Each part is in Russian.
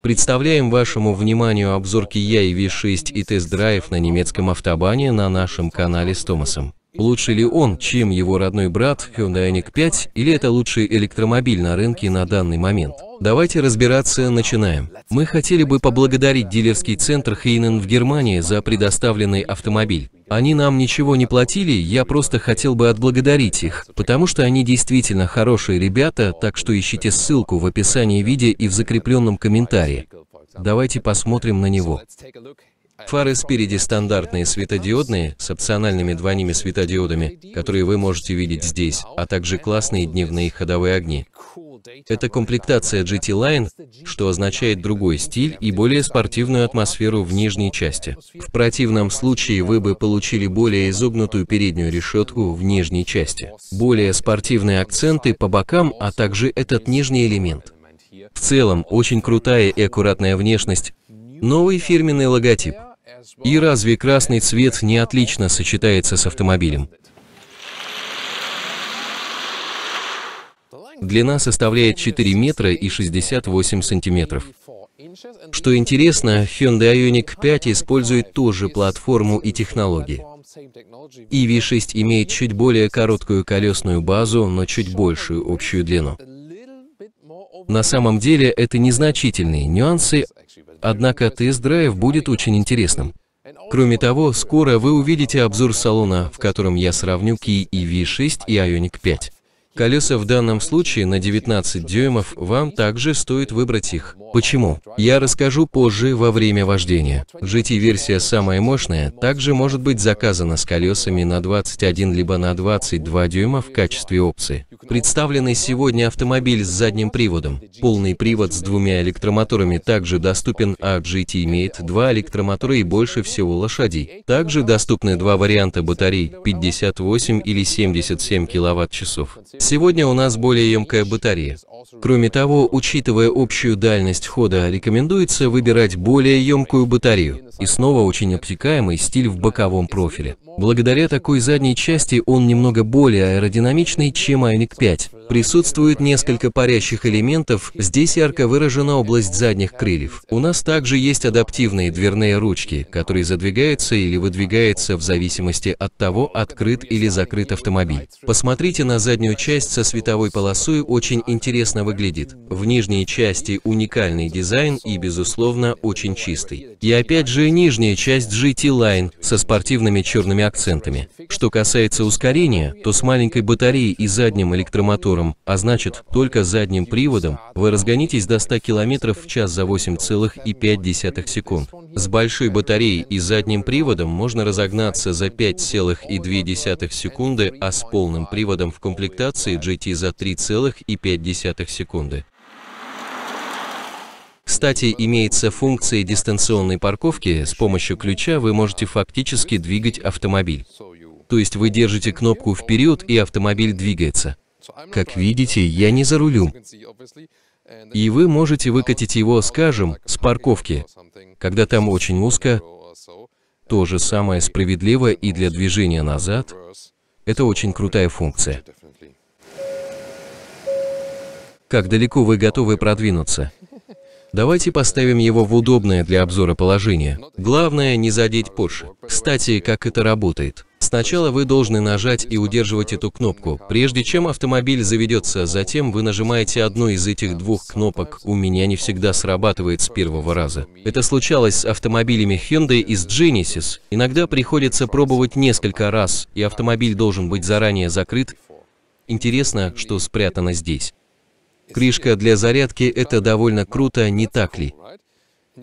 Представляем вашему вниманию обзор Kia EV6 и тест-драйв на немецком автобане на нашем канале с Томасом. Лучше ли он, чем его родной брат Hyundai Ioniq 5, или это лучший электромобиль на рынке на данный момент? Давайте разбираться, начинаем. Мы хотели бы поблагодарить дилерский центр Хейнен в Германии за предоставленный автомобиль. Они нам ничего не платили, я просто хотел бы отблагодарить их, потому что они действительно хорошие ребята, так что ищите ссылку в описании видео и в закрепленном комментарии. Давайте посмотрим на него. Фары спереди стандартные светодиодные с опциональными двойными светодиодами, которые вы можете видеть здесь, а также классные дневные ходовые огни. Это комплектация GT Line, что означает другой стиль и более спортивную атмосферу в нижней части. В противном случае вы бы получили более изогнутую переднюю решетку в нижней части, более спортивные акценты по бокам, а также этот нижний элемент. В целом, очень крутая и аккуратная внешность, новый фирменный логотип. И разве красный цвет не отлично сочетается с автомобилем? Длина составляет 4 метра и 68 сантиметров. Что интересно, Hyundai Ioniq 5 использует ту же платформу и технологии. EV6 имеет чуть более короткую колесную базу, но чуть большую общую длину. На самом деле это незначительные нюансы, Однако тест-драйв будет очень интересным. Кроме того, скоро вы увидите обзор салона, в котором я сравню Kia EV6 и Ioniq 5. Колеса в данном случае на 19 дюймов, вам также стоит выбрать их. Почему? Я расскажу позже во время вождения. GT-версия самая мощная также может быть заказана с колесами на 21 либо на 22 дюйма в качестве опции. Представленный сегодня автомобиль с задним приводом. Полный привод с двумя электромоторами также доступен, а GT имеет два электромотора и больше всего лошадей. Также доступны два варианта батарей 58 или 77 киловатт-часов. Сегодня у нас более емкая батарея. Кроме того, учитывая общую дальность хода, рекомендуется выбирать более емкую батарею. И снова очень обтекаемый стиль в боковом профиле. Благодаря такой задней части он немного более аэродинамичный, чем Айник 5. Присутствует несколько парящих элементов, здесь ярко выражена область задних крыльев. У нас также есть адаптивные дверные ручки, которые задвигаются или выдвигаются в зависимости от того, открыт или закрыт автомобиль. Посмотрите на заднюю часть часть со световой полосой очень интересно выглядит. В нижней части уникальный дизайн и, безусловно, очень чистый. И опять же нижняя часть GT Line со спортивными черными акцентами. Что касается ускорения, то с маленькой батареей и задним электромотором, а значит только задним приводом, вы разгонитесь до 100 км в час за 8,5 секунд. С большой батареей и задним приводом можно разогнаться за 5,2 секунды, а с полным приводом в комплектации Турции GT за 3,5 секунды. Кстати, имеется функция дистанционной парковки, с помощью ключа вы можете фактически двигать автомобиль. То есть вы держите кнопку вперед, и автомобиль двигается. Как видите, я не за рулем, И вы можете выкатить его, скажем, с парковки, когда там очень узко. То же самое справедливо и для движения назад. Это очень крутая функция. Как далеко вы готовы продвинуться? Давайте поставим его в удобное для обзора положение. Главное не задеть позже. Кстати, как это работает. Сначала вы должны нажать и удерживать эту кнопку, прежде чем автомобиль заведется, затем вы нажимаете одну из этих двух кнопок «У меня не всегда срабатывает с первого раза». Это случалось с автомобилями Hyundai из Genesis, иногда приходится пробовать несколько раз, и автомобиль должен быть заранее закрыт. Интересно, что спрятано здесь. Крышка для зарядки – это довольно круто, не так ли?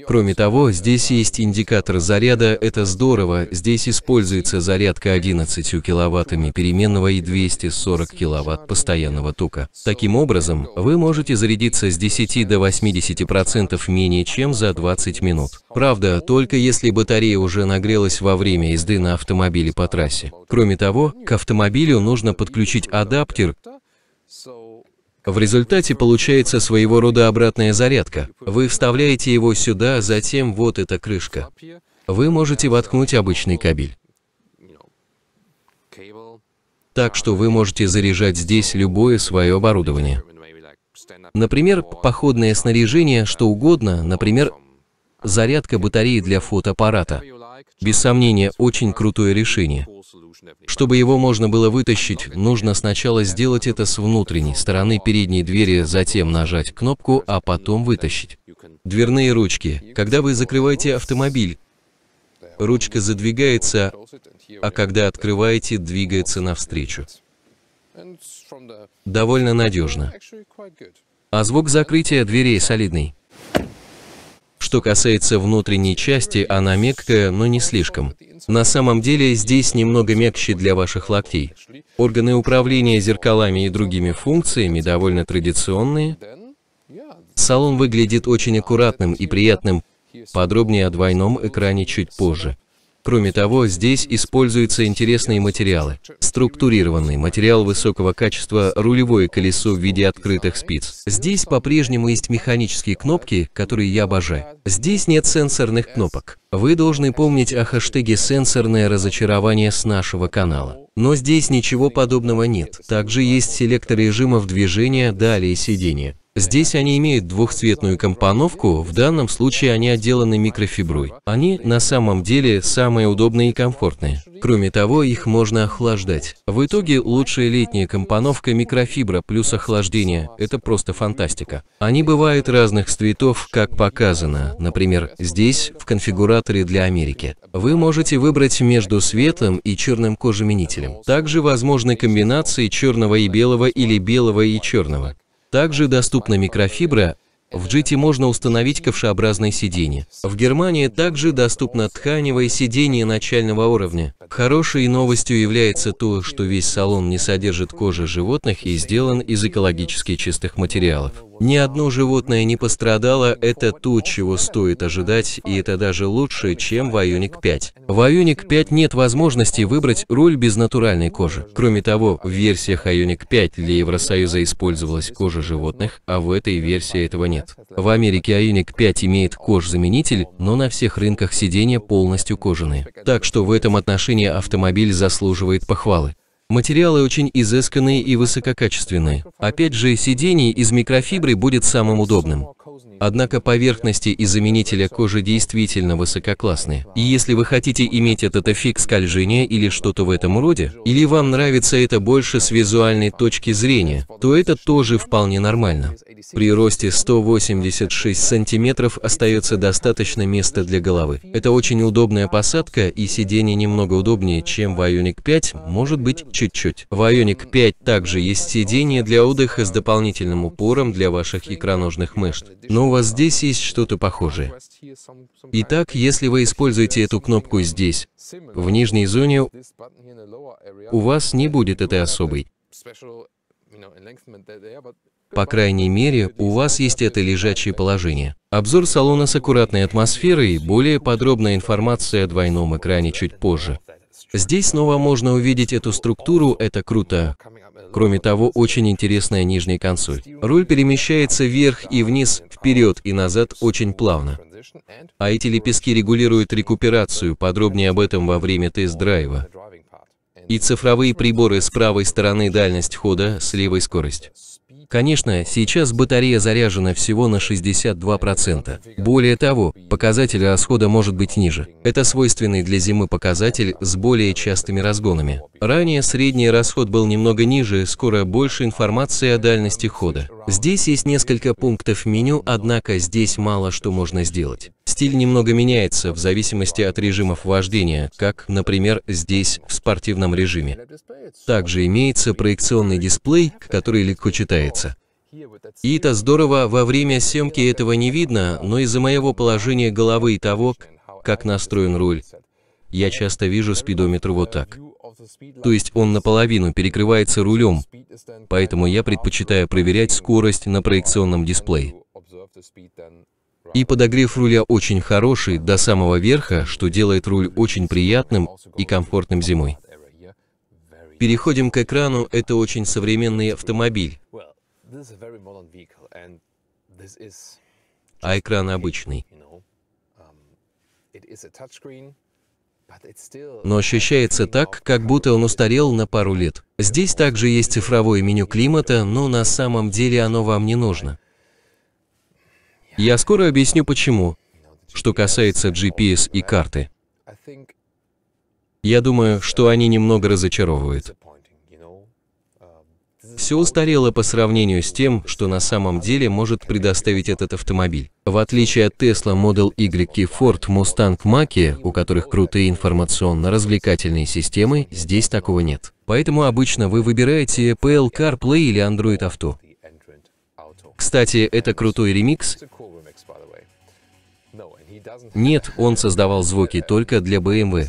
Кроме того, здесь есть индикатор заряда, это здорово, здесь используется зарядка 11 киловаттами переменного и 240 киловатт постоянного тока. Таким образом, вы можете зарядиться с 10 до 80% менее чем за 20 минут. Правда, только если батарея уже нагрелась во время езды на автомобиле по трассе. Кроме того, к автомобилю нужно подключить адаптер, в результате получается своего рода обратная зарядка. Вы вставляете его сюда, затем вот эта крышка. Вы можете воткнуть обычный кабель. Так что вы можете заряжать здесь любое свое оборудование. Например, походное снаряжение, что угодно, например, зарядка батареи для фотоаппарата без сомнения, очень крутое решение. Чтобы его можно было вытащить, нужно сначала сделать это с внутренней стороны передней двери, затем нажать кнопку, а потом вытащить. Дверные ручки. Когда вы закрываете автомобиль, ручка задвигается, а когда открываете, двигается навстречу. Довольно надежно. А звук закрытия дверей солидный. Что касается внутренней части, она мягкая, но не слишком. На самом деле здесь немного мягче для ваших локтей. Органы управления зеркалами и другими функциями довольно традиционные. Салон выглядит очень аккуратным и приятным. Подробнее о двойном экране чуть позже. Кроме того, здесь используются интересные материалы. Структурированный материал высокого качества, рулевое колесо в виде открытых спиц. Здесь по-прежнему есть механические кнопки, которые я обожаю. Здесь нет сенсорных кнопок. Вы должны помнить о хэштеге «сенсорное разочарование» с нашего канала. Но здесь ничего подобного нет. Также есть селектор режимов движения, далее сидения. Здесь они имеют двухцветную компоновку, в данном случае они отделаны микрофиброй. Они на самом деле самые удобные и комфортные. Кроме того, их можно охлаждать. В итоге лучшая летняя компоновка микрофибра плюс охлаждение – это просто фантастика. Они бывают разных цветов, как показано, например, здесь, в конфигураторе для Америки. Вы можете выбрать между светлым и черным кожаменителем. Также возможны комбинации черного и белого или белого и черного. Также доступна микрофибра, в GT можно установить ковшеобразное сиденье. В Германии также доступно тканевое сиденье начального уровня. Хорошей новостью является то, что весь салон не содержит кожи животных и сделан из экологически чистых материалов. Ни одно животное не пострадало, это то, чего стоит ожидать, и это даже лучше, чем в Ionic 5. В Ionic 5 нет возможности выбрать руль без натуральной кожи. Кроме того, в версиях Ionic 5 для Евросоюза использовалась кожа животных, а в этой версии этого нет. В Америке Ionic 5 имеет кожзаменитель, но на всех рынках сиденья полностью кожаные. Так что в этом отношении автомобиль заслуживает похвалы. Материалы очень изысканные и высококачественные. Опять же, сиденье из микрофибры будет самым удобным. Однако поверхности и заменителя кожи действительно высококлассные. И если вы хотите иметь этот эффект скольжения или что-то в этом роде, или вам нравится это больше с визуальной точки зрения, то это тоже вполне нормально. При росте 186 сантиметров остается достаточно места для головы. Это очень удобная посадка и сиденье немного удобнее, чем в Ioniq 5, может быть чуть-чуть. В Ioniq 5 также есть сиденье для отдыха с дополнительным упором для ваших икроножных мышц. Но у вас здесь есть что-то похожее. Итак, если вы используете эту кнопку здесь, в нижней зоне, у вас не будет этой особой по крайней мере, у вас есть это лежачее положение. Обзор салона с аккуратной атмосферой и более подробная информация о двойном экране чуть позже. Здесь снова можно увидеть эту структуру, это круто. Кроме того, очень интересная нижняя консоль. Руль перемещается вверх и вниз, вперед и назад очень плавно. А эти лепестки регулируют рекуперацию, подробнее об этом во время тест-драйва. И цифровые приборы с правой стороны дальность хода, с левой скорость. Конечно, сейчас батарея заряжена всего на 62%. Более того, показатель расхода может быть ниже. Это свойственный для зимы показатель с более частыми разгонами. Ранее средний расход был немного ниже, скоро больше информации о дальности хода. Здесь есть несколько пунктов меню, однако здесь мало что можно сделать. Стиль немного меняется в зависимости от режимов вождения, как, например, здесь, в спортивном режиме. Также имеется проекционный дисплей, который легко читается. И это здорово, во время съемки этого не видно, но из-за моего положения головы и того, как настроен руль, я часто вижу спидометр вот так. То есть он наполовину перекрывается рулем, поэтому я предпочитаю проверять скорость на проекционном дисплее. И подогрев руля очень хороший до самого верха, что делает руль очень приятным и комфортным зимой. Переходим к экрану, это очень современный автомобиль. А экран обычный. Но ощущается так, как будто он устарел на пару лет. Здесь также есть цифровое меню климата, но на самом деле оно вам не нужно. Я скоро объясню почему. Что касается GPS и карты. Я думаю, что они немного разочаровывают. Все устарело по сравнению с тем, что на самом деле может предоставить этот автомобиль. В отличие от Tesla Model Y и Ford Mustang Mach-E, у которых крутые информационно-развлекательные системы, здесь такого нет. Поэтому обычно вы выбираете Apple CarPlay или Android Auto. Кстати, это крутой ремикс. Нет, он создавал звуки только для BMW.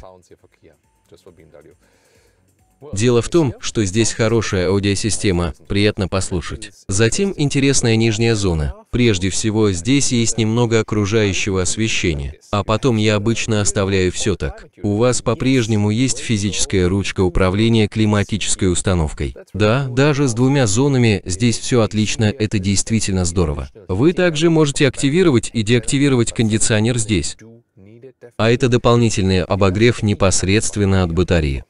Дело в том, что здесь хорошая аудиосистема, приятно послушать. Затем интересная нижняя зона. Прежде всего, здесь есть немного окружающего освещения, а потом я обычно оставляю все так. У вас по-прежнему есть физическая ручка управления климатической установкой. Да, даже с двумя зонами здесь все отлично, это действительно здорово. Вы также можете активировать и деактивировать кондиционер здесь. А это дополнительный обогрев непосредственно от батареи.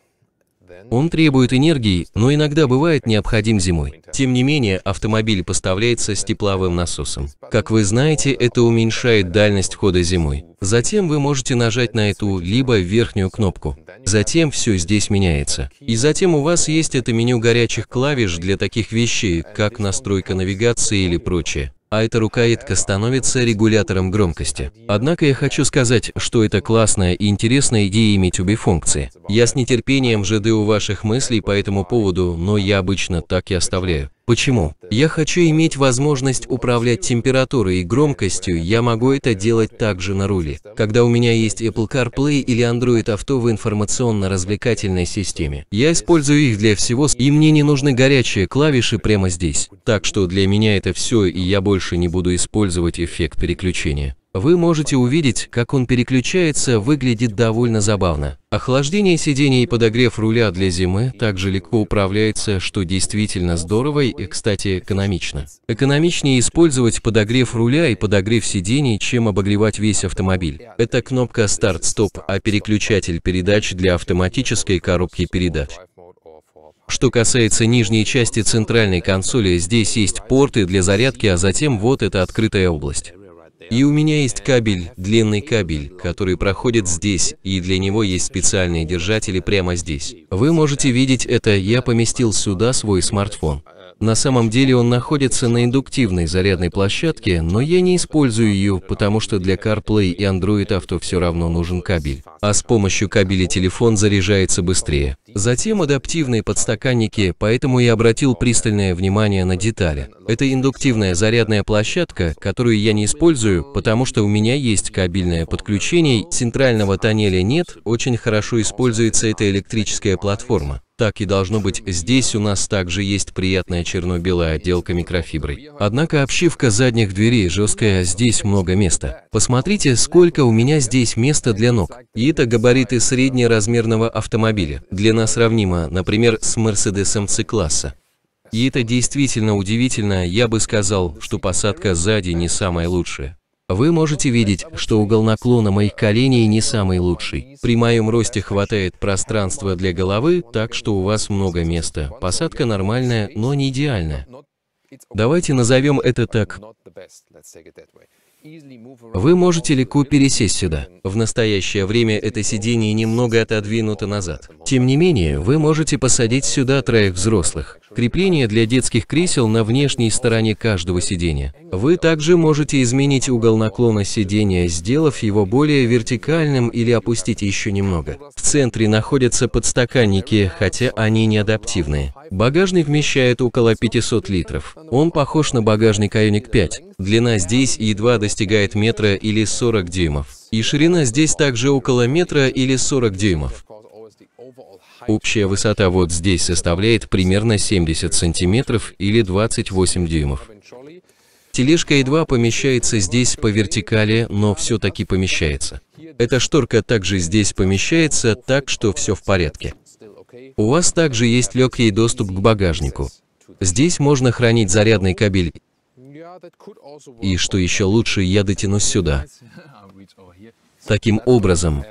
Он требует энергии, но иногда бывает необходим зимой. Тем не менее, автомобиль поставляется с тепловым насосом. Как вы знаете, это уменьшает дальность хода зимой. Затем вы можете нажать на эту либо верхнюю кнопку. Затем все здесь меняется. И затем у вас есть это меню горячих клавиш для таких вещей, как настройка навигации или прочее а эта рукоятка становится регулятором громкости. Однако я хочу сказать, что это классная и интересная идея иметь обе функции. Я с нетерпением жду ваших мыслей по этому поводу, но я обычно так и оставляю. Почему? Я хочу иметь возможность управлять температурой и громкостью, я могу это делать также на руле. Когда у меня есть Apple CarPlay или Android Auto в информационно-развлекательной системе, я использую их для всего, и мне не нужны горячие клавиши прямо здесь. Так что для меня это все, и я больше не буду использовать эффект переключения вы можете увидеть, как он переключается, выглядит довольно забавно. Охлаждение сидений и подогрев руля для зимы также легко управляется, что действительно здорово и, кстати, экономично. Экономичнее использовать подогрев руля и подогрев сидений, чем обогревать весь автомобиль. Это кнопка старт-стоп, а переключатель передач для автоматической коробки передач. Что касается нижней части центральной консоли, здесь есть порты для зарядки, а затем вот эта открытая область. И у меня есть кабель, длинный кабель, который проходит здесь, и для него есть специальные держатели прямо здесь. Вы можете видеть это, я поместил сюда свой смартфон. На самом деле он находится на индуктивной зарядной площадке, но я не использую ее, потому что для CarPlay и Android Auto все равно нужен кабель. А с помощью кабеля телефон заряжается быстрее. Затем адаптивные подстаканники, поэтому я обратил пристальное внимание на детали. Это индуктивная зарядная площадка, которую я не использую, потому что у меня есть кабельное подключение, центрального тоннеля нет, очень хорошо используется эта электрическая платформа. Так и должно быть, здесь у нас также есть приятная черно-белая отделка микрофиброй. Однако обшивка задних дверей жесткая, здесь много места. Посмотрите, сколько у меня здесь места для ног. И это габариты среднеразмерного автомобиля. Длина сравнима, например, с Мерседесом C-класса. И это действительно удивительно, я бы сказал, что посадка сзади не самая лучшая. Вы можете видеть, что угол наклона моих коленей не самый лучший. При моем росте хватает пространства для головы, так что у вас много места. Посадка нормальная, но не идеальная. Давайте назовем это так. Вы можете легко пересесть сюда. В настоящее время это сиденье немного отодвинуто назад. Тем не менее, вы можете посадить сюда троих взрослых. Крепление для детских кресел на внешней стороне каждого сиденья. Вы также можете изменить угол наклона сиденья, сделав его более вертикальным или опустить еще немного. В центре находятся подстаканники, хотя они не адаптивные. Багажник вмещает около 500 литров. Он похож на багажник Ioniq 5. Длина здесь едва достигает достигает метра или 40 дюймов. И ширина здесь также около метра или 40 дюймов. Общая высота вот здесь составляет примерно 70 сантиметров или 28 дюймов. Тележка едва помещается здесь по вертикали, но все-таки помещается. Эта шторка также здесь помещается, так что все в порядке. У вас также есть легкий доступ к багажнику. Здесь можно хранить зарядный кабель и что еще лучше, я дотянусь сюда. Таким образом,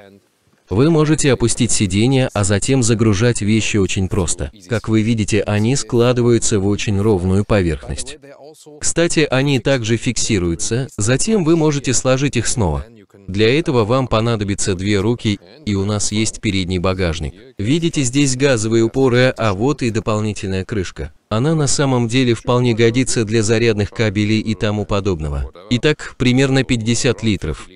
вы можете опустить сиденье, а затем загружать вещи очень просто. Как вы видите, они складываются в очень ровную поверхность. Кстати, они также фиксируются, затем вы можете сложить их снова. Для этого вам понадобится две руки, и у нас есть передний багажник. Видите здесь газовые упоры, а вот и дополнительная крышка. Она на самом деле вполне годится для зарядных кабелей и тому подобного. Итак, примерно 50 литров.